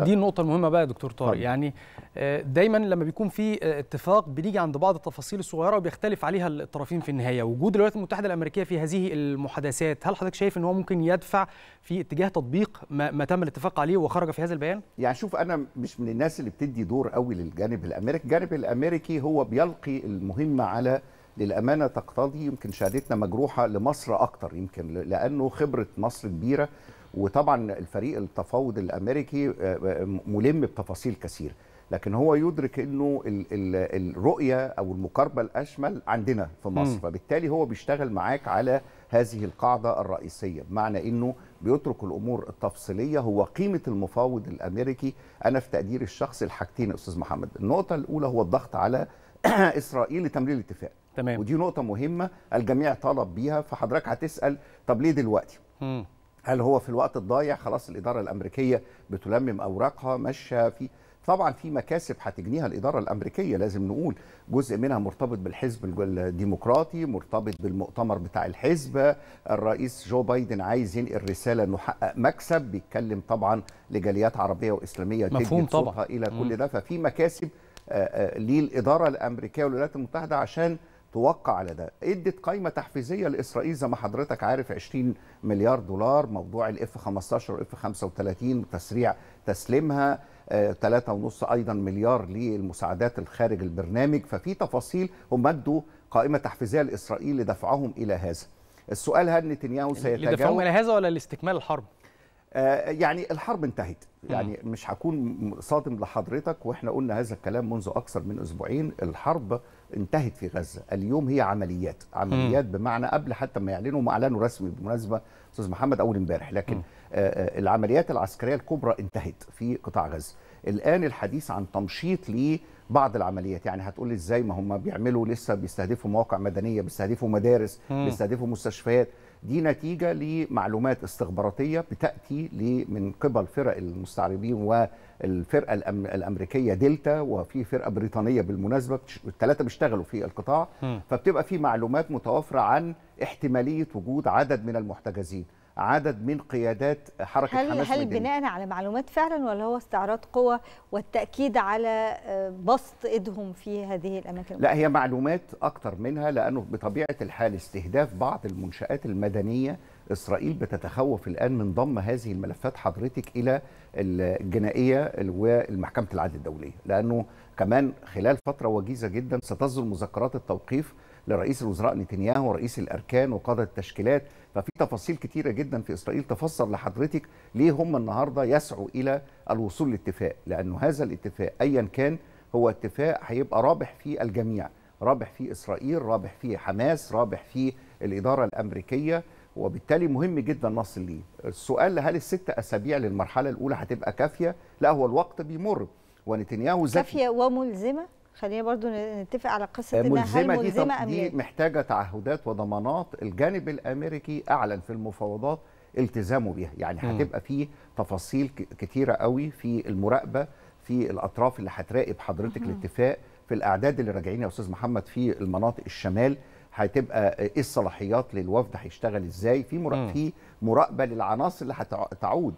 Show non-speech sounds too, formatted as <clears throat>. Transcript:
آه. دي النقطة المهمة بقى يا دكتور طارق يعني آه، دايما لما بيكون في آه، اتفاق بنيجي عند بعض التفاصيل الصغيرة وبيختلف عليها الطرفين في النهاية وجود الولايات المتحدة الأمريكية في هذه المحادثات هل حضرتك شايف ان هو ممكن يدفع في اتجاه تطبيق ما, ما تم الاتفاق عليه وخرج في هذا البيان؟ يعني شوف أنا مش من الناس اللي بتدي دور قوي للجانب الأمريكي، الجانب الأمريكي هو بيلقي المهمة على للامانه تقتضي يمكن شهادتنا مجروحه لمصر اكتر يمكن لانه خبره مصر كبيره وطبعا الفريق التفاوض الامريكي آه، آه، ملم بتفاصيل كثير لكن هو يدرك انه الرؤيه او المقاربه الاشمل عندنا في مصر فبالتالي هو بيشتغل معاك على هذه القاعده الرئيسيه بمعنى انه بيترك الامور التفصيليه هو قيمه المفاوض الامريكي انا في تقديري الشخصي الحاجتين يا استاذ محمد النقطه الاولى هو الضغط على <clears throat> اسرائيل لتمرير الاتفاق تمام ودي نقطه مهمه الجميع طلب بيها فحضرتك هتسال طب ليه دلوقتي؟ هل هو في الوقت الضايع خلاص الاداره الامريكيه بتلمم اوراقها ماشيه في طبعا في مكاسب هتجنيها الاداره الامريكيه لازم نقول جزء منها مرتبط بالحزب الديمقراطي مرتبط بالمؤتمر بتاع الحزب الرئيس جو بايدن عايز ينقل رساله انه حقق مكسب بيتكلم طبعا لجاليات عربيه واسلاميه مفهوم طبعا الى كل ده ففي مكاسب للاداره الامريكيه والولايات المتحده عشان توقع على ده ادت قائمه تحفيزيه لاسرائيل زي ما حضرتك عارف 20 مليار دولار موضوع الاف 15 والاف 35 تسريع تسليمها 3.5 آه، ايضا مليار للمساعدات الخارج البرنامج ففي تفاصيل هم مدوا قائمه تحفيزيه لاسرائيل لدفعهم الى هذا السؤال هل نتنياهو يعني سيتجاوز لدفعهم الى هذا ولا لاستكمال الحرب آه، يعني الحرب انتهت يعني مش هكون صادم لحضرتك واحنا قلنا هذا الكلام منذ اكثر من اسبوعين الحرب انتهت في غزه اليوم هي عمليات عمليات بمعنى قبل حتى ما يعلنوا ما اعلنوا رسمي بالمناسبه استاذ محمد اول امبارح لكن العمليات العسكريه الكبرى انتهت في قطاع غزه الان الحديث عن تمشيط لبعض العمليات يعني هتقول لي ازاي ما هم بيعملوا لسه بيستهدفوا مواقع مدنيه بيستهدفوا مدارس م. بيستهدفوا مستشفيات دي نتيجه لمعلومات استخباراتيه بتاتي من قبل فرق المستعربين والفرقه الأم الامريكيه دلتا وفي فرقه بريطانيه بالمناسبه الثلاثه بيشتغلوا في القطاع م. فبتبقى في معلومات متوافره عن احتماليه وجود عدد من المحتجزين عدد من قيادات حركه هل حماس هل بناء على معلومات فعلا ولا هو استعراض قوى والتاكيد على آه، بسط ايدهم في هذه الاماكن لا هي معلومات اكتر منها لانه بطبيعه الحال استهداف بعض المنشات المدنيه اسرائيل بتتخوف الان من ضم هذه الملفات حضرتك الى الجنائيه والمحكمه العدل الدوليه لانه كمان خلال فتره وجيزه جدا ستصدر مذكرات التوقيف لرئيس الوزراء نتنياهو ورئيس الاركان وقاده التشكيلات ففي تفاصيل كثيره جدا في اسرائيل تفسر لحضرتك ليه هم النهارده يسعوا الى الوصول لاتفاق لانه هذا الاتفاق ايا كان هو اتفاق هيبقى رابح فيه الجميع رابح فيه اسرائيل رابح فيه حماس رابح فيه الاداره الامريكيه وبالتالي مهم جدا نصل ليه السؤال هل الست اسابيع للمرحله الاولى هتبقى كافيه لا هو الوقت بيمر ونتنياهو كافيه وملزمه خلينا برضو نتفق على قصه انها هل ملزمه ام دي محتاجه تعهدات وضمانات الجانب الامريكي اعلن في المفاوضات التزامه بها يعني هتبقى في تفاصيل كتيره قوي في المراقبه في الاطراف اللي هتراقب حضرتك الاتفاق في الاعداد اللي راجعين يا استاذ محمد في المناطق الشمال هتبقى ايه الصلاحيات للوفد هيشتغل ازاي في في مراقبه للعناصر اللي هتعود